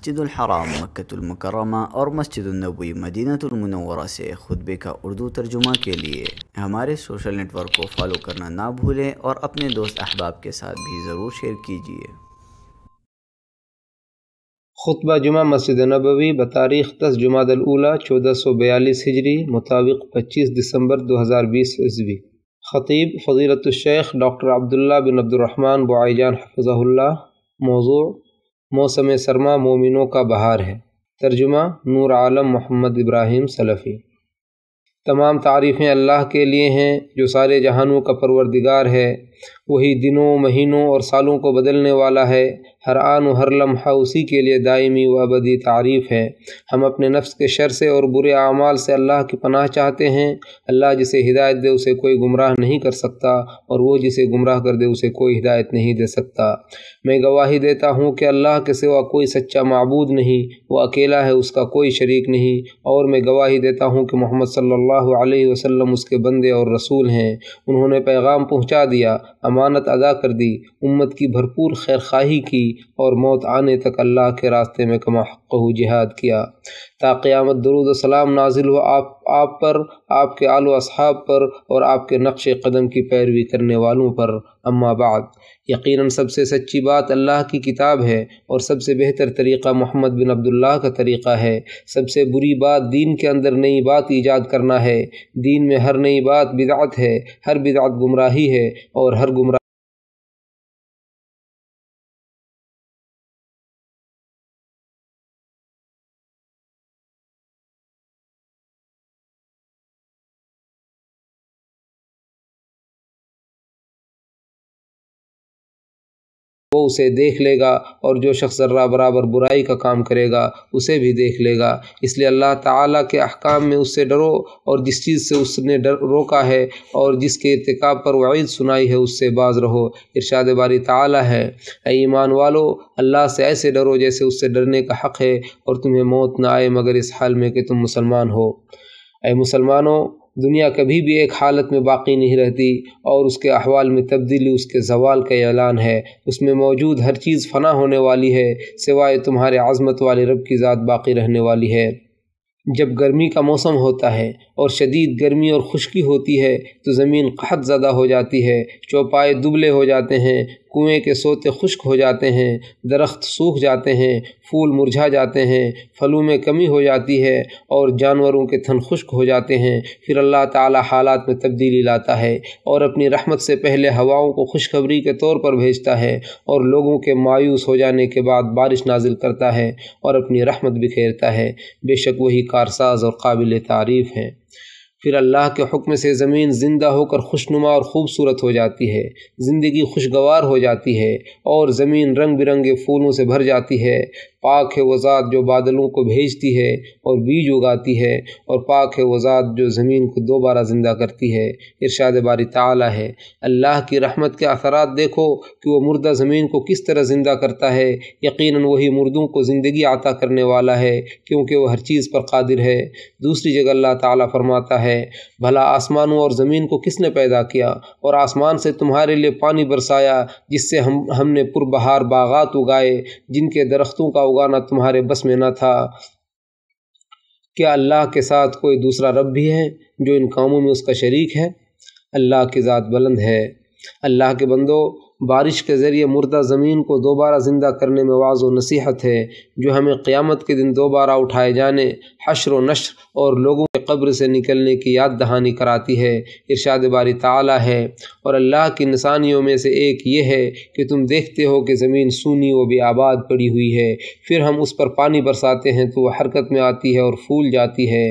मस्जिद हराम मक्तुलमकरमा और मस्जिद नबी मदीनतुलमनवरा से खुतबे का उर्दू तर्जुमा के लिए हमारे सोशल नेटवर्क को फॉलो करना ना भूलें और अपने दोस्त अहबाब के साथ भी ज़रूर शेयर कीजिए खुतबा जुमा मस्जिद नबवी बतारीख दस जुमादला चौदह सौ बयालीस हिजरी मुताबिक पच्चीस दिसंबर दो हज़ार बीस ईस्वी ख़तीब फजीलत डॉक्टर अब्दुल्ला बिन अब्दुलरहमान बुआजान हफजल्ला मौजू मौसम सरमा मोमिनों का बहार है तर्जुमा नूर आलम मोहम्मद इब्राहिम सलफ़ी तमाम तारीफ़ें अल्लाह के लिए हैं जो सारे जहानों का परवरदिगार है वही दिनों महीनों और सालों को बदलने वाला है हर आन हर लम्हा उसी के लिए दायमी व अबदी तारीफ़ है हम अपने नफ्स के शर से और बुरे आमाल से अल्लाह की पनाह चाहते हैं अल्लाह जिसे हिदायत दे उसे कोई गुमराह नहीं कर सकता और वो जिसे गुमराह कर दे उसे कोई हिदायत नहीं दे सकता मैं गवाही देता हूँ कि अल्लाह के सिवा कोई सच्चा मबूद नहीं वो अकेला है उसका कोई शरीक नहीं और मैं गवाही देता हूँ कि मोहम्मद सल्ला वसलम उसके बंदे और रसूल हैं उन्होंने पैगाम पहुँचा दिया अमानत अदा कर दी उम्मत की भरपूर खैर की और मौत आने तक अल्लाह के रास्ते में कमा हक़ जिहाद किया ताक़ियामत दरुद सलाम नाजिल हो आप आप पर आपके आलो असहाब पर और आपके नक्श कदम की पैरवी करने वालों पर अम्मा बाद यकीनन सबसे सच्ची बात अल्लाह की किताब है और सबसे बेहतर तरीक़ा मोहम्मद बिन अब्दुल्लाह का तरीक़ा है सबसे बुरी बात दीन के अंदर नई बात ईजाद करना है दीन में हर नई बात बिदात है हर बिदात गुमराही है और हर गुमराह वो उसे देख लेगा और जो शख्स ज़र्रा बराबर बुराई का काम करेगा उसे भी देख लेगा इसलिए अल्लाह ताला के अहकाम में उससे डरो और जिस चीज़ से उसने डर रोका है और जिसके इरतकब पर वाइद सुनाई है उससे बाज रहो इरशाद बारी ताला है ईमान वालो अल्लाह से ऐसे डरो जैसे उससे डरने का हक़ है और तुम्हें मौत ना आए मगर इस हाल में कि तुम मुसलमान हो ए मुसलमानों दुनिया कभी भी एक हालत में बाकी नहीं रहती और उसके अहवाल में तब्दीली उसके जवाल का ऐलान है उसमें मौजूद हर चीज़ फना होने वाली है सिवाय तुम्हारे आज़मत वाले रब की ज़ात बाकी रहने वाली है जब गर्मी का मौसम होता है और शदीद गर्मी और खुश्की होती है तो ज़मीन कहत ज़्यादा हो जाती है चौपाए दुबले हो जाते हैं कुएं के सोते खुश्क हो जाते हैं दरख्त सूख जाते हैं फूल मुरझा जाते हैं फलों में कमी हो जाती है और जानवरों के थन खुश्क हो जाते हैं फिर अल्लाह ताला हालात में तब्दीली लाता है और अपनी रहमत से पहले हवाओं को खुशखबरी के तौर पर भेजता है और लोगों के मायूस हो जाने के बाद बारिश नाजिल करता है और अपनी रहमत बिखेरता है बेशक वही कारसाज और काबिल तारीफ़ हैं फिर अल्लाह के हुक्म से ज़मीन ज़िंदा होकर खुशनुमा और ख़ूबसूरत हो जाती है ज़िंदगी खुशगवार हो जाती है और ज़मीन रंग बिरंगे फूलों से भर जाती है पाक है वजात जो बादलों को भेजती है और बीज उगाती है और पाक है वजात जो ज़मीन को दोबारा ज़िंदा करती है इरशाद बारी ताला है अल्लाह की रहमत के असरात देखो कि वो मुर्दा ज़मीन को किस तरह ज़िंदा करता है यकीन वही मुर्दों को ज़िंदगी आता करने वाला है क्योंकि वह हर चीज़ पर कादिर है दूसरी जगह अल्लाह ताला फरमाता है भला आसमानों और ज़मीन को किसने पैदा किया और आसमान से तुम्हारे लिए पानी बरसाया जिससे हम हमने पुरबहार बागात उगाए जिनके दरख्तों का होगा ना तुम्हारे बस में ना था क्या अल्लाह के साथ कोई दूसरा रब भी है जो इन कामों में उसका शरीक है अल्लाह की ज़ात बुलंद है अल्लाह के बंदो बारिश के ज़रिए मुर्दा ज़मीन को दोबारा ज़िंदा करने में वाज नसीहत है जो हमें क़्यामत के दिन दोबारा उठाए जाने हशर व नशर और लोगों कब्र से निकलने की याद दहानी कराती है इरशाद बारी ताला है और अल्लाह की निशानियों में से एक ये है कि तुम देखते हो कि ज़मीन सूनी व आबाद पड़ी हुई है फिर हम उस पर पानी बरसाते हैं तो वह हरकत में आती है और फूल जाती है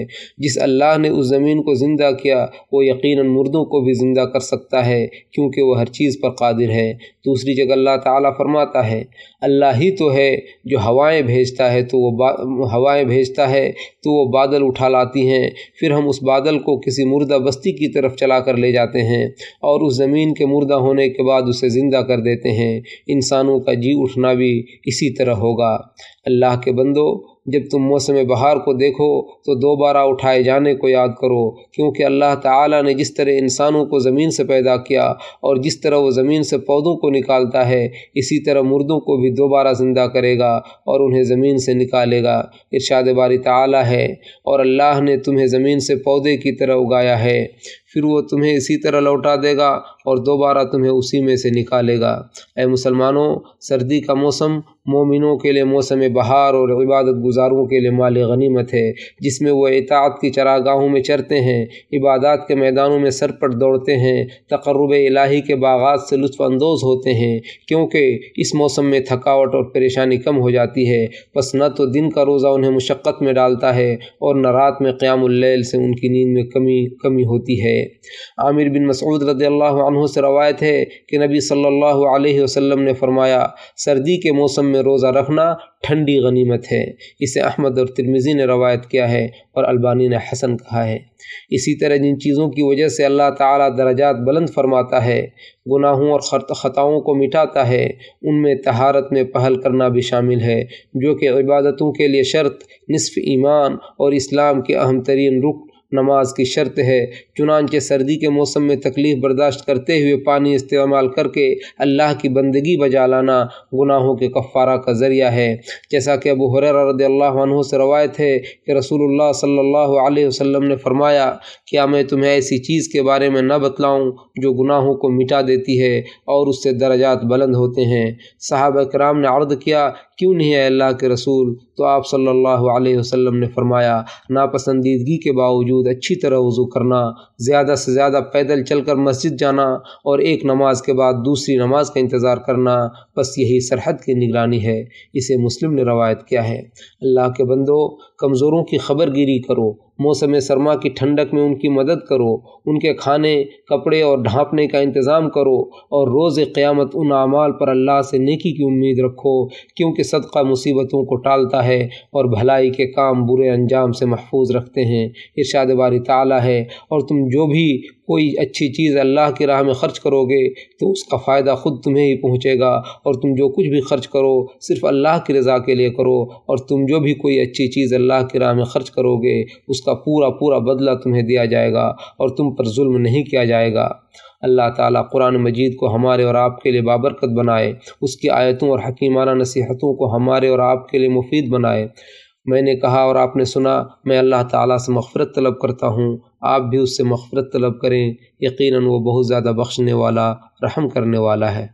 जिस अल्लाह ने उस ज़मीन को ज़िंदा किया वो यकीन मुर्दों को भी ज़िंदा कर सकता है क्योंकि वह हर चीज़ पर कादिर है दूसरी जगह अल्लाह ताला फरमाता है अल्लाह ही तो है जो हवाएं भेजता है तो वो हवाएं भेजता है तो वो बादल उठा लाती हैं फिर हम उस बादल को किसी मुर्दा बस्ती की तरफ चला कर ले जाते हैं और उस ज़मीन के मुर्दा होने के बाद उसे ज़िंदा कर देते हैं इंसानों का जी उठना भी इसी तरह होगा अल्लाह के बंदो जब तुम मौसम बहार को देखो तो दोबारा उठाए जाने को याद करो क्योंकि अल्लाह ताला ने जिस तरह इंसानों को ज़मीन से पैदा किया और जिस तरह वो ज़मीन से पौधों को निकालता है इसी तरह मुर्दों को भी दोबारा ज़िंदा करेगा और उन्हें ज़मीन से निकालेगा इर्शाद बारी ताला है और अल्लाह ने तुम्हें ज़मीन से पौधे की तरह उगाया है फिर वो तुम्हें इसी तरह लौटा देगा और दोबारा तुम्हें उसी में से निकालेगा ए मुसलमानों सर्दी का मौसम मोमिनों के लिए मौसम बहार और इबादत गुजारों के लिए माल गनीमत है जिसमें वह एतात की चरागाहों में चरते हैं इबादत के मैदानों में सरपट दौड़ते हैं तकरब इलाही के बागात से लुफानंदोज़ होते हैं क्योंकि इस मौसम में थकावट और परेशानी कम हो जाती है बस न तो दिन का रोज़ा उन्हें मुशक्क़त में डालता है और न रात में क़्यामल से उनकी नींद में कमी कमी होती है आमिर बिन मसूद रदी अल्लाह से रवायत है कि नबी सल्लल्लाहु अलैहि वसल्लम ने फरमाया सर्दी के मौसम में रोज़ा रखना ठंडी गनीमत है इसे अहमद और तिरमिज़ी ने रवायत किया है और अलबानी ने हसन कहा है इसी तरह जिन चीज़ों की वजह से अल्लाह ताला दरजात बुलंद फरमाता है गुनाहों और ख़ताओं को मिटाता है उनमें तहारत में पहल करना भी शामिल है जो कि इबादतों के लिए शर्त नसफ़ ईमान और इस्लाम के अहम तरीन रुक नमाज की शर्त है चुनानचे सर्दी के मौसम में तकलीफ़ बर्दाश्त करते हुए पानी इस्तेमाल करके अल्लाह की बंदगी बजा लाना गुनाहों के कफ़ारा का ज़रिया है जैसा कि अबू हररद अल्लाह से रवायत है कि रसूल सल्ला वसम ने फरमाया क्या मैं तुम्हें ऐसी चीज़ के बारे में न बतलाऊँ जो गुनाहों को मिटा देती है और उससे दर्जात बुलंद होते हैं साहब कराम ने अर्द किया क्यों नहीं है अल्लाह के रसूल तो आप सल्लल्लाहु अलैहि वसल्लम ने फरमाया नापसंदीदगी के बावजूद अच्छी तरह वज़ू करना ज़्यादा से ज़्यादा पैदल चलकर मस्जिद जाना और एक नमाज के बाद दूसरी नमाज का इंतज़ार करना बस यही सरहद की निगरानी है इसे मुस्लिम ने रवायत किया है अल्लाह के बंदो कमज़ोरों की खबरगिरी करो मौसम सरमा की ठंडक में उनकी मदद करो उनके खाने कपड़े और ढांपने का इंतज़ाम करो और रोज़ क़्यामत उन अमाल पर अल्लाह से नेकी की उम्मीद रखो क्योंकि सदका मुसीबतों को टालता है और भलाई के काम बुरे अंजाम से महफूज रखते हैं इर्शाद बारी ताला है और तुम जो भी कोई अच्छी चीज़ अल्लाह की राह में ख़र्च करोगे तो उसका फ़ायदा ख़ुद तुम्हें ही पहुँचेगा और तुम जो कुछ भी ख़र्च करो सिर्फ अल्लाह की रज़ा के लिए करो और तुम जो भी कोई अच्छी चीज़ अल्लाह की राह में ख़र्च करोगे उसका पूरा पूरा बदला तुम्हें दिया जाएगा और तुम पर जुल्म नहीं किया जाएगा अल्लाह ताला कुरान मजीद को हमारे और आपके लिए बाबरकत बनाए उसकी आयतों और हकीमाना नसीहतों को हमारे और आपके लिए मुफीद बनाए मैंने कहा और आपने सुना मैं अल्लाह ताला से मफ़रत तलब करता हूँ आप भी उससे मफ़रत तलब करें यकीनन वो बहुत ज़्यादा बख्शने वाला रहम करने वाला है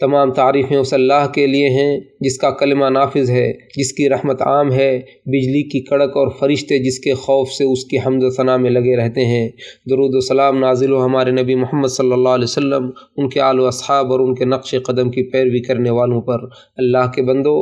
तमाम तारीफ़ें उस अल्लाह के लिए हैं जिसका कलमा नाफिज है जिसकी रहमत आम है बिजली की कड़क और फरिश्ते जिसके खौफ से उसकी हमद सना में लगे रहते हैं दरुद सलाम नाजिल हमारे नबी मोहम्मद सल्ला वसम उनके आलो असहाब और उनके नक्श कदम की पैरवी करने वालों पर अल्लाह के बंदो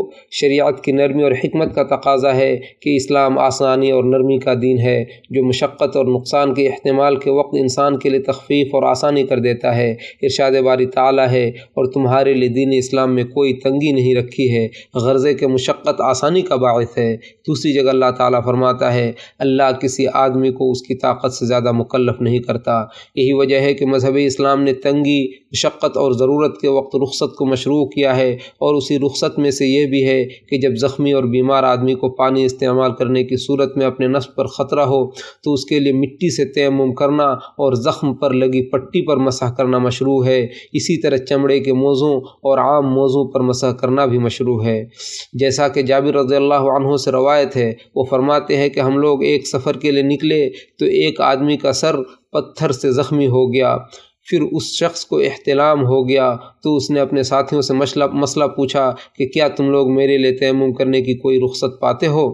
शरियात की नरमी और हमत का तकाजा है कि इस्लाम आसानी और नरमी का दीन है जो मशक्क़त और नुकसान के अहतमाल के वक्त इंसान के लिए तखफीफ और आसानी कर देता है इर्शाद बारी ताला है और तुम्हारे हमारे लिए दीन इस्लाम में कोई तंगी नहीं रखी है गर्ज़े के मुशक्क़त आसानी का बायस है दूसरी जगह अल्लाह ताला फरमाता है अल्लाह किसी आदमी को उसकी ताकत से ज़्यादा मुकलफ नहीं करता यही वजह है कि मजहबी इस्लाम ने तंगी मशक्क़त और ज़रूरत के वक्त रुख्सत को मशरू किया है और उसी रुख्सत में से यह भी है कि जब ज़ख्मी और बीमार आदमी को पानी इस्तेमाल करने की सूरत में अपने नस्ब पर ख़तरा हो तो उसके लिए मिट्टी से तयम करना और ज़ख्म पर लगी पट्टी पर मसह करना मशरू है इसी तरह चमड़े के मौज़ों और आम मौज़ों पर मसह करना भी मशरू है जैसा कि जाबिर रज़ी से रवायत है वो फरमाते हैं कि हम लोग एक सफ़र के लिए निकले तो एक आदमी का सर पत्थर से ज़ख्मी हो गया फिर उस शख्स को अहतलाम हो गया तो उसने अपने साथियों से मसला मसला पूछा कि क्या तुम लोग मेरे लिए तयम करने की कोई रुख्सत पाते हो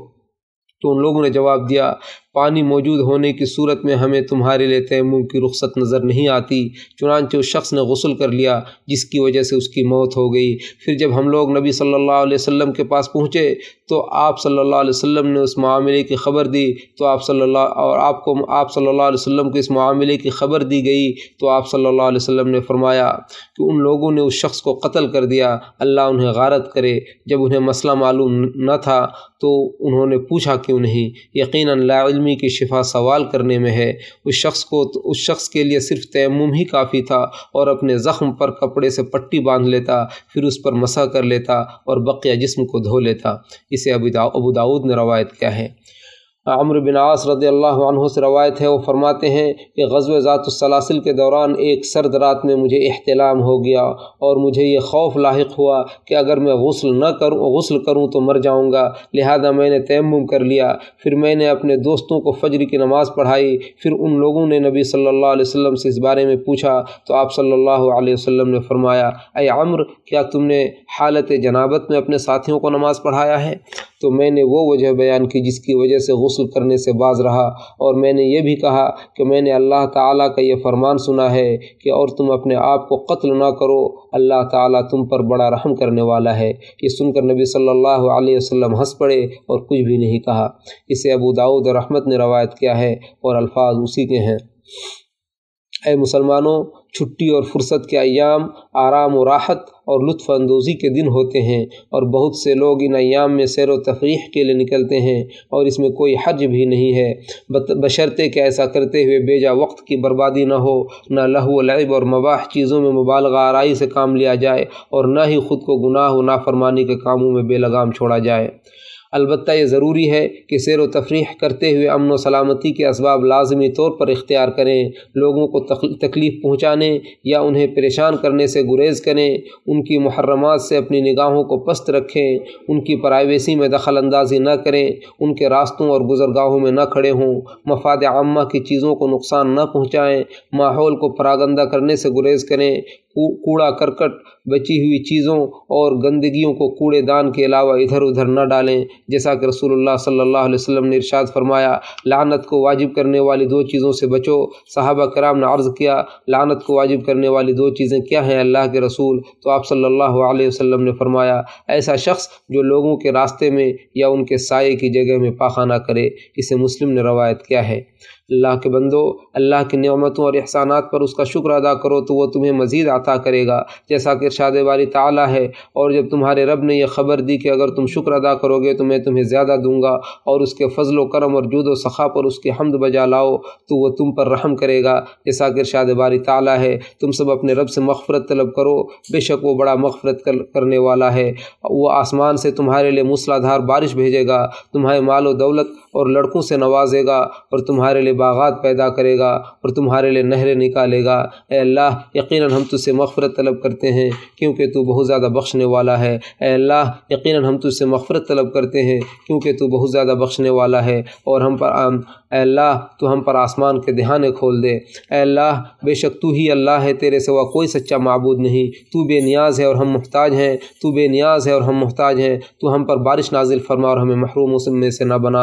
तो उन लोगों ने जवाब दिया पानी मौजूद होने की सूरत में हमें तुम्हारे लिए तैमू की रुख्सत नज़र नहीं आती चुनानचे उस शख्स ने गसल कर लिया जिसकी वजह से उसकी मौत हो गई फिर जब हम लोग नबी सल्लल्लाहु अलैहि वसल्लम के पास पहुँचे तो आप सल्लल्लाहु अलैहि वसल्लम ने उस मामले की खबर दी तो आप सल्लल्लाहु और आपको आप सल्ला अलैहि को इस मामले की खबर दी गई तो आप सल्ला अलैहि ने फरमाया कि उन लोगों ने उस शख्स को कत्ल कर दिया अल्लाह उन्हें गारत करे जब उन्हें मसला मालूम न था तो उन्होंने पूछा क्यों नहीं यकीन आदमी की शिफा सवाल करने में है उस शख्स को तो, उस शख्स के लिए सिर्फ तैमुम ही काफ़ी था और अपने ज़ख्म पर कपड़े से पट्टी बांध लेता फिर उस पर मसा कर लेता और बक़िया जिस्म को धो लेता इसे अबू दाऊद ने रवायत किया है अमर बिन आस रदी अल्लाह से रवायत है वो फरमाते हैं कि गज़व ज़ातसलासिल के दौरान एक सर्द रात में मुझे अहतलाम हो गया और मुझे ये खौफ लाक हुआ कि अगर मैं गसल न करूँ गसल करूँ तो मर जाऊँगा लिहाजा मैंने तयम कर लिया फिर मैंने अपने दोस्तों को फजर की नमाज़ पढ़ाई फिर उन लोगों ने नबी सल्ला वसम से इस बारे में पूछा तो आप सल्ला वम ने फरमाया अम्र क्या तुमने हालत जनाबत में अपने साथियों को नमाज़ पढ़ाया है तो मैंने वो वजह बयान की जिसकी वजह से तसलसल करने से बाज रहा और मैंने ये भी कहा कि मैंने अल्लाह ताला का यह फरमान सुना है कि और तुम अपने आप को कत्ल ना करो अल्लाह ताला तुम पर बड़ा रहम करने वाला है ये सुनकर नबी सल्लल्लाहु अलैहि वसल्लम हंस पड़े और कुछ भी नहीं कहा इसे अबू दाऊद रहमत ने रवायत किया है और अल्फाज उसी के हैं ए मुसलमानों छुट्टी और फुर्सत के अयाम आराम और राहत और लुफानंदोज़ी के दिन होते हैं और बहुत से लोग इन अयाम में सैर व तफरीह के लिए निकलते हैं और इसमें कोई हज भी नहीं है बशर्ते के ऐसा करते हुए बेजा वक्त की बर्बादी ना हो ना लहू लैब और मबाह चीज़ों में मुबालगा आरई से काम लिया जाए और ना ही ख़ुद को गुनाह व नाफरमानी के कामों में बेलगाम छोड़ा जाए अलबत् यह ज़रूरी है कि सैर व तफरी करते हुए अमन व सलामती के इसबाब लाजमी तौर पर इख्तियार करें लोगों को तकलीफ़ पहुँचाने या उन्हें परेशान करने से गुरेज़ करें उनकी मुहर्रमात से अपनी निगाहों को पस्त रखें उनकी प्राइवेसी में दखल अंदाजी न करें उनके रास्तों और गुजरगाहों में न खड़े हों मफाद आमा की चीज़ों को नुकसान न पहुँचाएँ माहौल को परागंदा करने से गुरेज़ करें कूड़ा करकट बची हुई चीज़ों और गंदगियों को कूड़ेदान के अलावा इधर उधर न डालें जैसा कि रसूलुल्लाह सल्लल्लाहु अलैहि वसल्लम ने इरशाद फरमाया लानत को वाजिब करने वाली दो चीज़ों से बचो साहबा कराम ने अर्ज़ किया लानत को वाजिब करने वाली दो चीज़ें क्या हैं अल्लाह के रसूल तो आप सल्लल्लाहु अलैहि वसल्लम ने फरमाया ऐसा शख्स जो लोगों के रास्ते में या उनके साय की जगह में पाखाना करे इसे मुस्लिम ने रवायत किया है अल्लाह के बंदो अल्लाह की नियमतों और एहसानात पर उसका शुक्र अदा करो तो वह तुम्हें मज़ीद अता करेगा जैसा कि इरशाद बारी ताला है और जब तुम्हारे रब ने यह खबर दी कि अगर तुम शुक्र अदा करोगे तो मैं तुम्हें ज़्यादा दूंगा और उसके फजल करम और जुद सखा पर उसकी हमद बजा लाओ तो वह तुम पर रहम करेगा जैसा कि इरशाद बारी ताला है तुम सब अपने रब से मफफरत तलब करो बेशक वो बड़ा मगफ़रत करने वाला है वह आसमान से तुम्हारे लिए मूसलाधार बारिश भेजेगा तुम्हारे माल व दौलत और लड़कों से नवाजेगा और तुम्हारे लिए बागात पैदा करेगा और तुम्हारे लिए नहरें निकालेगा अल्लाह यकीन हम तुझसे मफ़रत तलब करते हैं क्योंकि तू बहुत ज़्यादा बख्शने वाला है अल्लाह यकीन हम तुझसे मफ़रत तलब करते हैं क्योंकि तू बहुत ज़्यादा बख्शने वाला है और हम पर अल्लाह तो हम पर आसमान के दहाने खोल दे अल्लाह बेशक तू ही अल्लाह है तेरे सिवा कोई सच्चा मबूद नहीं तू बेनियाज है और हम मोहताज हैं तू बेनियाज है और हम मोहताज हैं तू हम पर बारिश नाजिल फरमा और हमें महरूम में से ना बना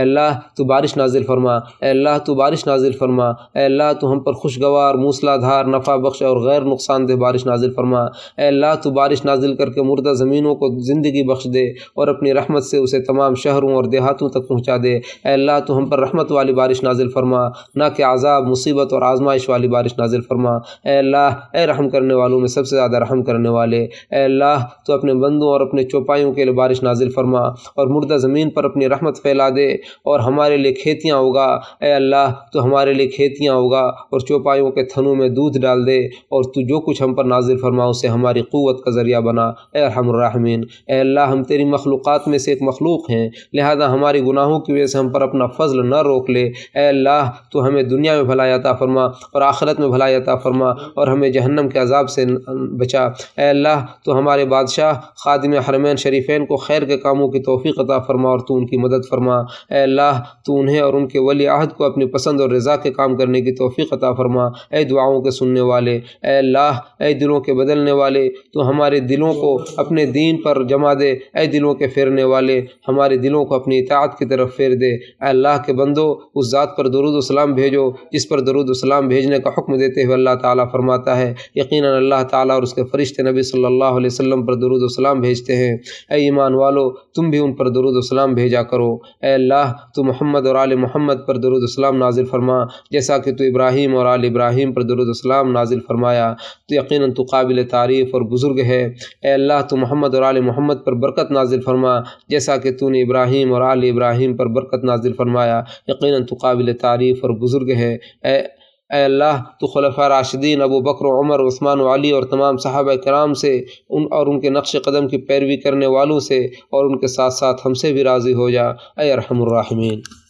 अल्लाह तू बारिश नाजिल फरमा अल्लाह अल्लाह तो बारिश नाजिल फरमा अल्लाह तो हम पर खुशगवार मूसलाधार नफ़ा बख्श और गैर दे बारिश नाजिल फरमा अल्लाह तो बारिश नाजिल करके मुर्दा ज़मीनों को ज़िंदगी बख्श दे और अपनी रहमत से उसे तमाम शहरों और देहातों तक पहुँचा दे अल्लाह तो हम पर रहमत वाली बारिश नाजिल फरमा ना कि आज़ाब मुसीबत और आजमाइश वाली बारिश नाजिल फरमा अल्लाह ए रहम करने वालों में सबसे ज़्यादा रहम करने वाले अल्लाह तो अपने बंदों और अपने चौपाइयों के लिए बारिश नाजिल फरमा और मुर्दा ज़मीन पर अपनी रहमत फैला दे और हमारे लिए खेतियाँ होगा अल्लाह तो हमारे लिए खेतियाँ होगा और चौपाइयों के थनों में दूध डाल दे और तू जो कुछ हम पर नाजिल फरमा उसे हमारी क़वत का ज़रिया बना अरहमरहमीन अल्लाह हम तेरी मखलूक़ात में से एक मखलूक हैं लिहाजा हमारे गुनाहों की वजह से हम पर अपना फ़ज़ल न रोक ले अल्लाह तो हमें दुनिया में भलायाता फरमा और आखिरत में भला याता फरमा और हमें जहन्नम के अजाब से बचा अल्लाह तो हमारे बादशाह खादम हरमैन शरीफान को खैर के कामों की तोफ़ी अता फरमा और तू उनकी मदद फरमा अल्लाह तो उन्हें और उनके वली अहद को अपनी पसंद और रज़ा के काम करने की तोफ़ी अता फरमा ए दुआओं के सुनने वाले ए लाह ए दिलों के बदलने वाले तो हमारे दिलों को अपने दीन पर जमा दे ए दिलों के फेरने वाले हमारे दिलों को अपनी इतात की तरफ फेर दे अल्लाह के बंदो उस ज़ात पर सलाम भेजो जिस पर सलाम भेजने का हुक्म देते हुए अल्लाह ताला फरमाता है यकीन अल्लाह ताला और उसके फरिश्ते नबी सल्लल्लाहु अलैहि वसल्लम पर सलाम भेजते हैं ए ईमान वालो तुम भी उन पर सलाम भेजा करो ए अल्लाह तो मोहम्मद और आल मोहम्मद पर दरुद सलाम नाजिल फरमा जैसा कि तो इब्राहिम और आल इब्राहिम पर दुरुद्लाम नाजिल फरमाया तो यकीन तो काबिल तारीफ़ और बुज़ुर्ग है एल्ला तो मोहम्मद और आल मोहम्मद पर बरकत नाजिल फरमा जैसा कि तूने इब्राहिम और आल इब्राहिम पर बरकत नाजिल फरमाया यकीन तो काबिल तारीफ़ और बुज़ुर्ग है ए अल्लाह तो खलफा राशिदीन अबू बकर उमर उस्मान वाली और तमाम साहब कराम से उन और उनके नक्श कदम की पैरवी करने वालों से और उनके साथ साथ हमसे भी राज़ी हो जा अरहमरहमीन